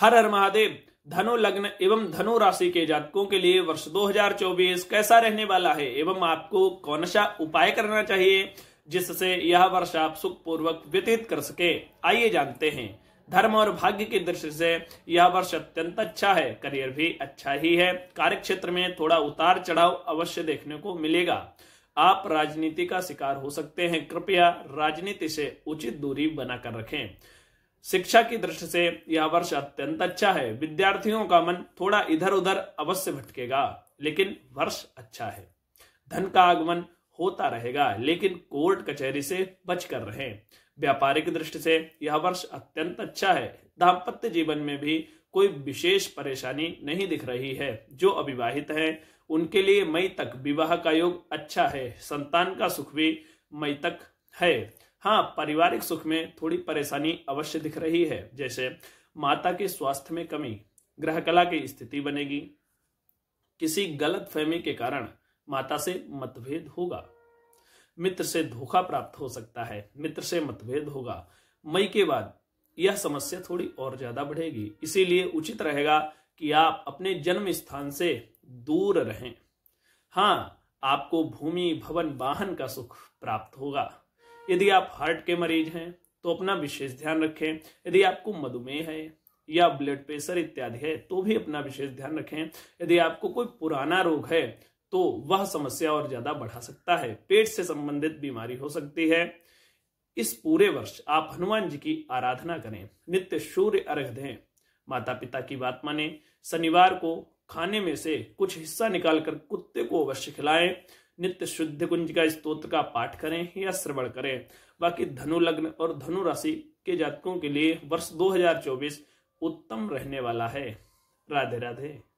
हर हर महादेव धनु लग्न एवं धनु राशि के जातकों के लिए वर्ष 2024 कैसा रहने वाला है एवं आपको कौन सा उपाय करना चाहिए जिससे यह वर्ष आप सुख पूर्वक व्यतीत कर सके आइए जानते हैं धर्म और भाग्य की दृष्टि से यह वर्ष अत्यंत अच्छा है करियर भी अच्छा ही है कार्य क्षेत्र में थोड़ा उतार चढ़ाव अवश्य देखने को मिलेगा आप राजनीति का शिकार हो सकते हैं कृपया राजनीति से उचित दूरी बनाकर रखें शिक्षा की दृष्टि से यह वर्ष अत्यंत अच्छा है विद्यार्थियों का मन थोड़ा इधर उधर अवश्य भटकेगा लेकिन वर्ष अच्छा है धन का आगमन होता रहेगा लेकिन कोर्ट कचहरी से बचकर रहे व्यापारिक दृष्टि से यह वर्ष अत्यंत अच्छा है दाम्पत्य जीवन में भी कोई विशेष परेशानी नहीं दिख रही है जो अविवाहित है उनके लिए मई तक विवाह का योग अच्छा है संतान का सुख भी मई तक है हाँ पारिवारिक सुख में थोड़ी परेशानी अवश्य दिख रही है जैसे माता के स्वास्थ्य में कमी ग्रह कला की स्थिति बनेगी किसी गलत फहमी के कारण माता से मतभेद होगा मित्र से धोखा प्राप्त हो सकता है मित्र से मतभेद होगा मई के बाद यह समस्या थोड़ी और ज्यादा बढ़ेगी इसीलिए उचित रहेगा कि आप अपने जन्म स्थान से दूर रहें हाँ आपको भूमि भवन वाहन का सुख प्राप्त होगा यदि आप हार्ट के मरीज हैं तो अपना विशेष ध्यान रखें यदि आपको मधुमेह है या ब्लड प्रेशर इत्यादि है तो भी अपना विशेष ध्यान रखें यदि आपको कोई पुराना रोग है तो वह समस्या और ज्यादा बढ़ा सकता है पेट से संबंधित बीमारी हो सकती है इस पूरे वर्ष आप हनुमान जी की आराधना करें नित्य सूर्य अर्घ दें माता पिता की बात माने शनिवार को खाने में से कुछ हिस्सा निकालकर कुत्ते को अवश्य खिलाएं नित्य शुद्ध कुंज का स्त्रोत्र का पाठ करें या श्रवण करें बाकी धनु लग्न और धनु राशि के जातकों के लिए वर्ष 2024 उत्तम रहने वाला है राधे राधे